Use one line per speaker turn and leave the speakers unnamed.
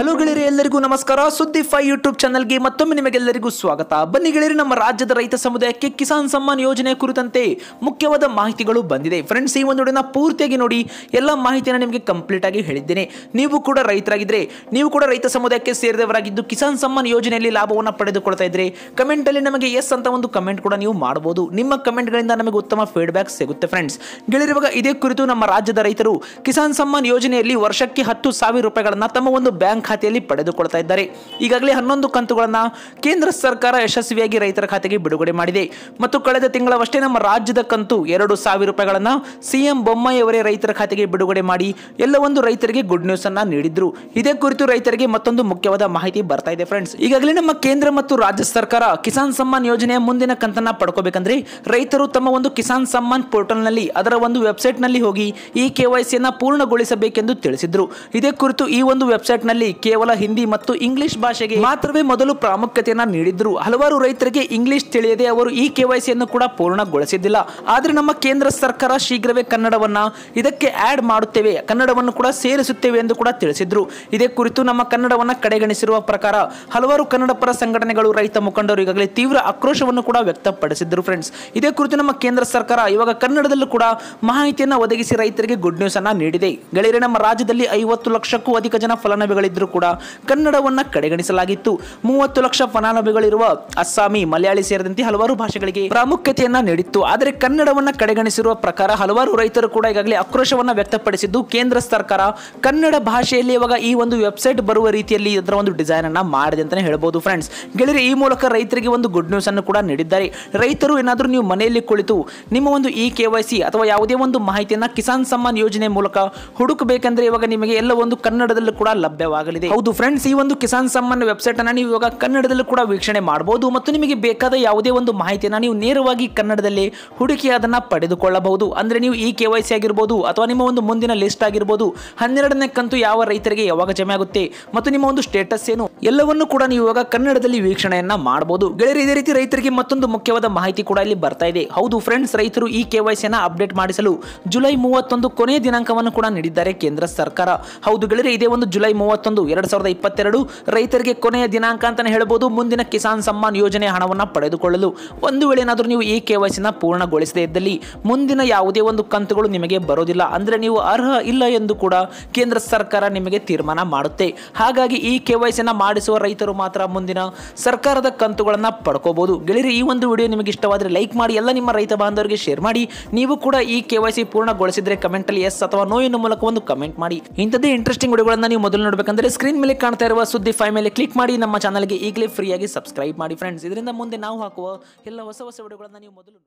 hello ಗೆಳೆಯರೇ ಎಲ್ಲರಿಗೂ ನಮಸ್ಕಾರ ಸುದ್ದಿ ಫೈ ಯೂಟ್ಯೂಬ್ ಚಾನಲ್ಗೆ ಮತ್ತೊಮ್ಮೆ ನಿಮಗೆಲ್ಲರಿಗೂ ಸ್ವಾಗತ ಬನ್ನಿ ಗೆಳೆಯರಿ ನಮ್ಮ ರಾಜ್ಯದ ರೈತ ಸಮುದಾಯಕ್ಕೆ ಕಿಸಾನ್ ಸಮ್ಮಾನ್ ಯೋಜನೆ ಕುರಿತಂತೆ ಮುಖ್ಯವಾದ ಮಾಹಿತಿಗಳು ಬಂದಿದೆ ಫ್ರೆಂಡ್ಸ್ ಈ ಒಂದು ಪೂರ್ತಿಯಾಗಿ ನೋಡಿ ಎಲ್ಲ ಮಾಹಿತಿಯನ್ನು ನಿಮಗೆ ಕಂಪ್ಲೀಟ್ ಆಗಿ ಹೇಳಿದ್ದೇನೆ ನೀವು ಕೂಡ ರೈತರಾಗಿದ್ದರೆ ನೀವು ಕೂಡ ರೈತ ಸಮುದಾಯಕ್ಕೆ ಸೇರಿದವರಾಗಿದ್ದು ಕಿಸಾನ್ ಸಮ್ಮಾನ್ ಯೋಜನೆಯಲ್ಲಿ ಲಾಭವನ್ನು ಪಡೆದುಕೊಳ್ತಾ ಇದ್ದರೆ ಕಮೆಂಟಲ್ಲಿ ನಮಗೆ ಎಸ್ ಅಂತ ಒಂದು ಕಮೆಂಟ್ ಕೂಡ ನೀವು ಮಾಡಬಹುದು ನಿಮ್ಮ ಕಮೆಂಟ್ಗಳಿಂದ ನಮಗೆ ಉತ್ತಮ ಫೀಡ್ಬ್ಯಾಕ್ ಸಿಗುತ್ತೆ ಫ್ರೆಂಡ್ಸ್ ಗೆಳೆಯರಿವಾಗ ಇದೇ ಕುರಿತು ನಮ್ಮ ರಾಜ್ಯದ ರೈತರು ಕಿಸಾನ್ ಸಮ್ಮಾನ್ ಯೋಜನೆಯಲ್ಲಿ ವರ್ಷಕ್ಕೆ ಹತ್ತು ಸಾವಿರ ರೂಪಾಯಿಗಳನ್ನು ತಮ್ಮ ಒಂದು ಬ್ಯಾಂಕ್ ಖಾತೆಯಲ್ಲಿ ಪಡೆದುಕೊಳ್ತಾ ಇದ್ದಾರೆ ಈಗಾಗಲೇ ಹನ್ನೊಂದು ಕಂತುಗಳನ್ನು ಕೇಂದ್ರ ಸರ್ಕಾರ ಯಶಸ್ವಿಯಾಗಿ ರೈತರ ಖಾತೆಗೆ ಬಿಡುಗಡೆ ಮಾಡಿದೆ ಮತ್ತು ಕಳೆದ ತಿಂಗಳವಷ್ಟೇ ನಮ್ಮ ರಾಜ್ಯದ ಕಂತು ಎರಡು ಸಾವಿರ ರೂಪಾಯಿಗಳನ್ನು ಸಿಎಂ ಬೊಮ್ಮಾಯಿಯವರೇ ರೈತರ ಖಾತೆಗೆ ಬಿಡುಗಡೆ ಮಾಡಿ ಎಲ್ಲ ಒಂದು ರೈತರಿಗೆ ಗುಡ್ ನ್ಯೂಸ್ ಅನ್ನ ನೀಡಿದ್ರು ಇದೇ ಕುರಿತು ರೈತರಿಗೆ ಮತ್ತೊಂದು ಮುಖ್ಯವಾದ ಮಾಹಿತಿ ಬರ್ತಾ ಇದೆ ಫ್ರೆಂಡ್ಸ್ ಈಗಾಗಲೇ ನಮ್ಮ ಕೇಂದ್ರ ಮತ್ತು ರಾಜ್ಯ ಸರ್ಕಾರ ಕಿಸಾನ್ ಸಮ್ಮಾನ್ ಯೋಜನೆಯ ಮುಂದಿನ ಕಂತನ್ನ ಪಡ್ಕೋಬೇಕಂದ್ರೆ ರೈತರು ತಮ್ಮ ಒಂದು ಕಿಸಾನ್ ಸಮ್ಮಾನ್ ಪೋರ್ಟಲ್ ನಲ್ಲಿ ಅದರ ಒಂದು ವೆಬ್ಸೈಟ್ ನಲ್ಲಿ ಹೋಗಿ ಈ ಕೆ ವೈ ಸಿಯನ್ನು ಪೂರ್ಣಗೊಳಿಸಬೇಕೆಂದು ತಿಳಿಸಿದ್ರು ಇದೇ ಕುರಿತು ಈ ಒಂದು ವೆಬ್ಸೈಟ್ ನಲ್ಲಿ ಕೇವಲ ಹಿಂದಿ ಮತ್ತು ಇಂಗ್ಲಿಷ್ ಭಾಷೆಗೆ ಮಾತ್ರವೇ ಮೊದಲು ಪ್ರಾಮುಖ್ಯತೆಯನ್ನು ನೀಡಿದ್ರು ಹಲವಾರು ರೈತರಿಗೆ ಇಂಗ್ಲಿಷ್ ತಿಳಿಯದೆ ಅವರು ಈ ಕೆವೈಸಿಯನ್ನು ಕೂಡ ಪೂರ್ಣಗೊಳಿಸಿದ್ದಿಲ್ಲ ಆದರೆ ನಮ್ಮ ಕೇಂದ್ರ ಸರ್ಕಾರ ಶೀಘ್ರವೇ ಕನ್ನಡವನ್ನ ಇದಕ್ಕೆ ಆಡ್ ಮಾಡುತ್ತೇವೆ ಕನ್ನಡವನ್ನು ಕೂಡ ಸೇರಿಸುತ್ತೇವೆ ಎಂದು ಕೂಡ ತಿಳಿಸಿದ್ರು ಇದೇ ಕುರಿತು ನಮ್ಮ ಕನ್ನಡವನ್ನ ಕಡೆಗಣಿಸಿರುವ ಪ್ರಕಾರ ಹಲವಾರು ಕನ್ನಡ ಪರ ಸಂಘಟನೆಗಳು ರೈತ ಮುಖಂಡರು ಈಗಾಗಲೇ ತೀವ್ರ ಆಕ್ರೋಶವನ್ನು ಕೂಡ ವ್ಯಕ್ತಪಡಿಸಿದ್ರು ಫ್ರೆಂಡ್ಸ್ ಇದೇ ಕುರಿತು ನಮ್ಮ ಕೇಂದ್ರ ಸರ್ಕಾರ ಇವಾಗ ಕನ್ನಡದಲ್ಲೂ ಕೂಡ ಮಾಹಿತಿಯನ್ನು ಒದಗಿಸಿ ರೈತರಿಗೆ ಗುಡ್ ನ್ಯೂಸ್ ಅನ್ನ ನೀಡಿದೆ ಗೆಳೆಯರೆ ನಮ್ಮ ರಾಜ್ಯದಲ್ಲಿ ಐವತ್ತು ಲಕ್ಷಕ್ಕೂ ಅಧಿಕ ಜನ ಫಲಾನುಭವಿಗಳಿದ್ದರು ಕೂಡ ಕನ್ನಡವನ್ನು ಕಡೆಗಣಿಸಲಾಗಿತ್ತು ಮೂವತ್ತು ಲಕ್ಷ ಫಲಾನುಭವಿಗಳಿರುವ ಅಸ್ಸಾಮಿ ಮಲಯಾಳಿ ಸೇರಿದಂತೆ ಹಲವಾರು ಭಾಷೆಗಳಿಗೆ ಪ್ರಾಮುಖ್ಯತೆಯನ್ನ ನೀಡಿತ್ತು ಆದರೆ ಕನ್ನಡವನ್ನು ಕಡೆಗಣಿಸಿರುವ ಪ್ರಕಾರ ಹಲವಾರು ರೈತರು ಕೂಡ ಈಗಾಗಲೇ ಆಕ್ರೋಶವನ್ನು ವ್ಯಕ್ತಪಡಿಸಿದ್ದು ಕೇಂದ್ರ ಸರ್ಕಾರ ಕನ್ನಡ ಭಾಷೆಯಲ್ಲಿ ಇವಾಗ ಈ ಒಂದು ವೆಬ್ಸೈಟ್ ಬರುವ ರೀತಿಯಲ್ಲಿ ಇದರ ಒಂದು ಡಿಸೈನ್ ಅನ್ನ ಮಾಡಿದೆ ಅಂತಾನೆ ಹೇಳಬಹುದು ಫ್ರೆಂಡ್ಸ್ ಗೆಳೆಯರು ಈ ಮೂಲಕ ರೈತರಿಗೆ ಒಂದು ಗುಡ್ ನ್ಯೂಸ್ ಅನ್ನು ಕೂಡ ನೀಡಿದ್ದಾರೆ ರೈತರು ಏನಾದರೂ ನೀವು ಮನೆಯಲ್ಲಿ ಕುಳಿತು ನಿಮ್ಮ ಒಂದು ಇ ಕೆ ಅಥವಾ ಯಾವುದೇ ಒಂದು ಮಾಹಿತಿಯನ್ನ ಕಿಸಾನ್ ಸಮ್ಮಾನ್ ಯೋಜನೆ ಮೂಲಕ ಹುಡುಕಬೇಕಂದ್ರೆ ಇವಾಗ ನಿಮಗೆ ಎಲ್ಲ ಒಂದು ಕನ್ನಡದಲ್ಲೂ ಕೂಡ ಲಭ್ಯವಾಗಲಿದೆ ಆಗಲಿದೆ ಹೌದು ಫ್ರೆಂಡ್ಸ್ ಈ ಒಂದು ಕಿಸಾನ್ ಸಮ್ಮಾನ್ ವೆಬ್ಸೈಟ್ ಅನ್ನ ನೀವು ಇವಾಗ ಕನ್ನಡದಲ್ಲೂ ಕೂಡ ವೀಕ್ಷಣೆ ಮಾಡಬಹುದು ಮತ್ತು ನಿಮಗೆ ಬೇಕಾದ ಯಾವುದೇ ಒಂದು ಮಾಹಿತಿಯನ್ನು ನೀವು ನೇರವಾಗಿ ಕನ್ನಡದಲ್ಲಿ ಹುಡುಕಿ ಅದನ್ನ ಪಡೆದುಕೊಳ್ಳಬಹುದು ಅಂದ್ರೆ ನೀವು ಈ ಕೆ ವೈ ಸಿ ಆಗಿರ್ಬೋದು ಅಥವಾ ನಿಮ್ಮ ಒಂದು ಮುಂದಿನ ಲಿಸ್ಟ್ ಆಗಿರ್ಬೋದು ಹನ್ನೆರಡನೇ ಕಂತು ಯಾವ ರೈತರಿಗೆ ಯಾವಾಗ ಜಮೆ ಆಗುತ್ತೆ ಮತ್ತು ನಿಮ್ಮ ಒಂದು ಸ್ಟೇಟಸ್ ಏನು ಎಲ್ಲವನ್ನು ಕೂಡ ನೀವು ಇವಾಗ ಕನ್ನಡದಲ್ಲಿ ವೀಕ್ಷಣೆಯನ್ನ ಮಾಡಬಹುದು ಗೆಳೆಯರು ಇದೇ ರೀತಿ ರೈತರಿಗೆ ಮತ್ತೊಂದು ಮುಖ್ಯವಾದ ಮಾಹಿತಿ ಕೂಡ ಇಲ್ಲಿ ಬರ್ತಾ ಇದೆ ಹೌದು ಫ್ರೆಂಡ್ಸ್ ರೈತರು ಈ ಕೆ ವೈ ಸಿಯನ್ನ ಅಪ್ಡೇಟ್ ಮಾಡಿಸಲು ಜುಲೈ ಮೂವತ್ತೊಂದು ಕೊನೆಯ ದಿನಾಂಕವನ್ನು ಕೂಡ ನೀಡಿದ್ದಾರೆ ಕೇಂದ್ರ ಸರ್ಕಾರ ಹೌದು ಗೆಳೆಯರೆ ಇದೇ ಒಂದು ಜುಲೈ ಮೂವತ್ತೊಂದು ಒಂದು ಎರಡು ಸಾವಿರದ ಇಪ್ಪತ್ತೆರಡು ರೈತರಿಗೆ ಕೊನೆಯ ದಿನಾಂಕ ಅಂತಾನೆ ಹೇಳಬಹುದು ಮುಂದಿನ ಕಿಸಾನ್ ಸಮ್ಮಾನ್ ಯೋಜನೆ ಹಣವನ್ನು ಪಡೆದುಕೊಳ್ಳಲು ಒಂದು ವೇಳೆ ಏನಾದರೂ ನೀವು ಈ ಕೆ ನ ಪೂರ್ಣಗೊಳಿಸದೇ ಇದ್ದಲ್ಲಿ ಮುಂದಿನ ಯಾವುದೇ ಒಂದು ಕಂತುಗಳು ನಿಮಗೆ ಬರೋದಿಲ್ಲ ಅಂದ್ರೆ ನೀವು ಅರ್ಹ ಇಲ್ಲ ಎಂದು ಕೂಡ ಕೇಂದ್ರ ಸರ್ಕಾರ ನಿಮಗೆ ತೀರ್ಮಾನ ಮಾಡುತ್ತೆ ಹಾಗಾಗಿ ಈ ಕೆ ನ ಮಾಡಿಸುವ ರೈತರು ಮಾತ್ರ ಮುಂದಿನ ಸರ್ಕಾರದ ಕಂತುಗಳನ್ನು ಪಡ್ಕೋಬಹುದು ಗೆಳೆಯರಿ ಈ ಒಂದು ವಿಡಿಯೋ ನಿಮಗೆ ಇಷ್ಟವಾದರೆ ಲೈಕ್ ಮಾಡಿ ಎಲ್ಲ ನಿಮ್ಮ ರೈತ ಬಾಂಧವರಿಗೆ ಶೇರ್ ಮಾಡಿ ನೀವು ಕೂಡ ಈ ಕೆ ವೈ ಸಿ ಪೂರ್ಣಗೊಳಿಸಿದರೆ ಕಮೆಂಟಲ್ಲಿ ಎಸ್ ಅಥವಾ ನೋ ಮೂಲಕ ಒಂದು ಕಮೆಂಟ್ ಮಾಡಿ ಇಂಥದ್ದೇ ಇಂಟ್ರೆಸ್ಟಿಂಗ್ ವಿಡಿಯೋಗಳನ್ನು ನೀವು ಮೊದಲು ನೋಡಬೇಕಂದ್ರೆ ಸ್ಕ್ರೀನ್ ಮೇಲೆ ಕಾಣ್ತಾ ಇರುವ ಸುದ್ದಿ ಫೈವ್ ಮೇಲೆ ಕ್ಲಿಕ್ ಮಾಡಿ ನಮ್ಮ ಚಾನಲ್ಗೆ ಈಗಲೇ ಫ್ರೀಯಾಗಿ ಸಬ್ಸ್ಕ್ರೈಬ್ ಮಾಡಿ ಫ್ರೆಂಡ್ಸ್ ಇದರಿಂದ ಮುಂದೆ ನಾವು ಹಾಕುವ ಎಲ್ಲ ಹೊಸ ಹೊಸ ವಿಡಿಯೋಗಳನ್ನು ನೀವು ಮೊದಲು